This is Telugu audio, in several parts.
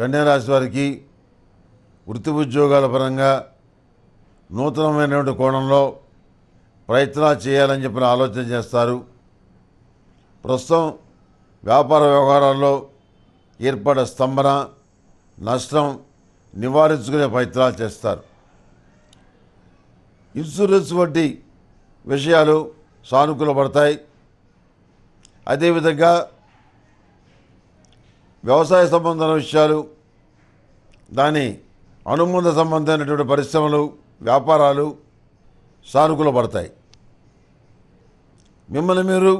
కన్యారాశి వారికి వృత్తి ఉద్యోగాల పరంగా నూతనమైనటువంటి కోణంలో ప్రయత్నాలు చేయాలని చెప్పిన ఆలోచన చేస్తారు ప్రస్తుతం వ్యాపార వ్యవహారాల్లో ఏర్పడే స్తంభన నష్టం నివారించుకునే ప్రయత్నాలు చేస్తారు ఇన్సూరెన్స్ వంటి విషయాలు సానుకూలపడతాయి అదేవిధంగా వ్యవసాయ సంబంధమైన విషయాలు దాని అనుబంధ సంబంధమైనటువంటి పరిశ్రమలు వ్యాపారాలు సానుకూల పడతాయి మిమ్మల్ని మీరు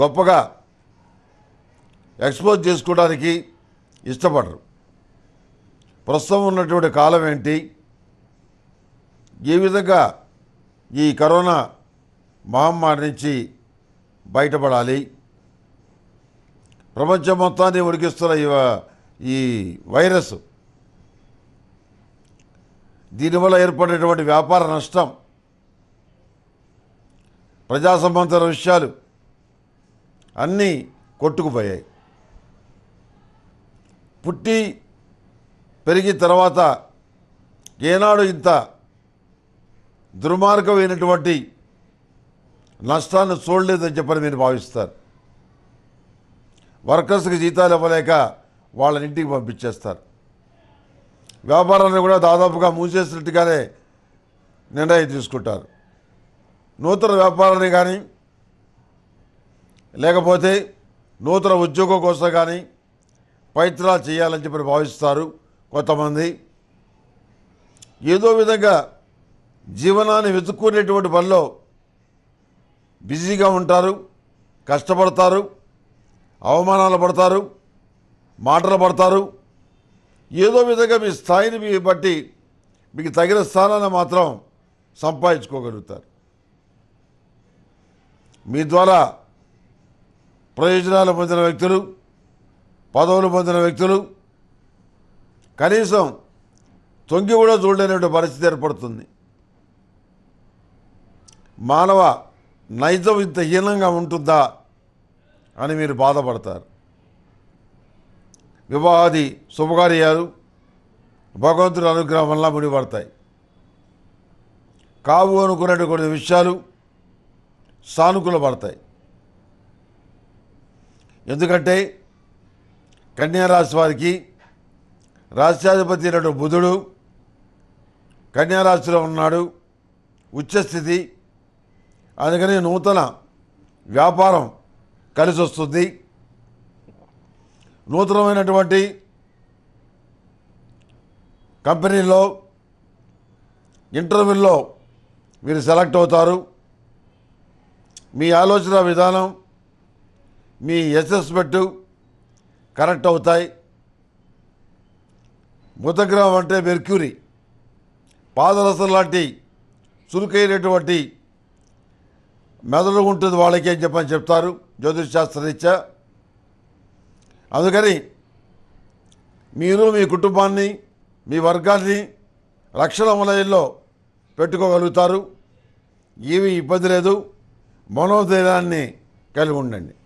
గొప్పగా ఎక్స్పోజ్ చేసుకోవడానికి ఇష్టపడరు ప్రస్తుతం ఉన్నటువంటి కాలం ఏంటి ఏ విధంగా ఈ కరోనా మహమ్మారి నుంచి బయటపడాలి ప్రపంచం మొత్తాన్ని ఉడికిస్తున్న ఈ వైరస్ దీనివల్ల ఏర్పడేటువంటి వ్యాపార నష్టం ప్రజా సంబంధ విషయాలు అన్నీ కొట్టుకుపోయాయి పుట్టి పెరిగిన తర్వాత ఏనాడు ఇంత దుర్మార్గమైనటువంటి నష్టాన్ని చూడలేదని చెప్పని మీరు భావిస్తారు వర్కర్స్కి జీతాలు ఇవ్వలేక వాళ్ళని ఇంటికి పంపించేస్తారు వ్యాపారాన్ని కూడా దాదాపుగా మూసేసినట్టుగానే నిర్ణయం తీసుకుంటారు నూతన వ్యాపారాన్ని కానీ లేకపోతే నూతన ఉద్యోగం కోసం కానీ ప్రయత్నాలు చేయాలని చెప్పి భావిస్తారు కొంతమంది ఏదో విధంగా జీవనాన్ని వెతుక్కునేటువంటి పనిలో బిజీగా ఉంటారు కష్టపడతారు అవమానాలు పడతారు మాటలు పడతారు ఏదో విధంగా మీ స్థాయిని మీ బట్టి మీకు తగిన స్థానాన్ని మాత్రం సంపాదించుకోగలుగుతారు మీ ద్వారా ప్రయోజనాలు పొందిన వ్యక్తులు పదవులు పొందిన వ్యక్తులు కనీసం తొంగి కూడా చూడలేనటువంటి పరిస్థితి ఏర్పడుతుంది మానవ నైజం ఇంత హీనంగా ఉంటుందా అని మీరు బాధపడతారు వివాహాది శుభకార్యాలు భగవంతుడి అనుగ్రహం వల్ల ముడిపడతాయి కావు అనుకున్నటువంటి విషయాలు సానుకూల పడతాయి ఎందుకంటే కన్యారాశి వారికి రాష్ట్రాధిపతి అయినటువంటి బుధుడు కన్యారాశిలో ఉన్నాడు ఉచ్చస్థితి అందుకని నూతన వ్యాపారం కలిసి వస్తుంది నూతనమైనటువంటి కంపెనీలో ఇంటర్వ్యూల్లో మీరు సెలెక్ట్ అవుతారు మీ ఆలోచన విధానం మీ అసెస్మెంటు కరెక్ట్ అవుతాయి బుధగ్రహం అంటే మెర్క్యూరీ పాదరసం లాంటి చురుకైనటువంటి మెదడు ఉంటుంది వాళ్ళకి అని చెప్పని చెప్తారు రీత్యా అందుకని మీరు మీ కుటుంబాన్ని మీ వర్గాన్ని రక్షణ వలయంలో పెట్టుకోగలుగుతారు ఏమీ ఇబ్బంది లేదు మనోధైర్యాన్ని కలిగి ఉండండి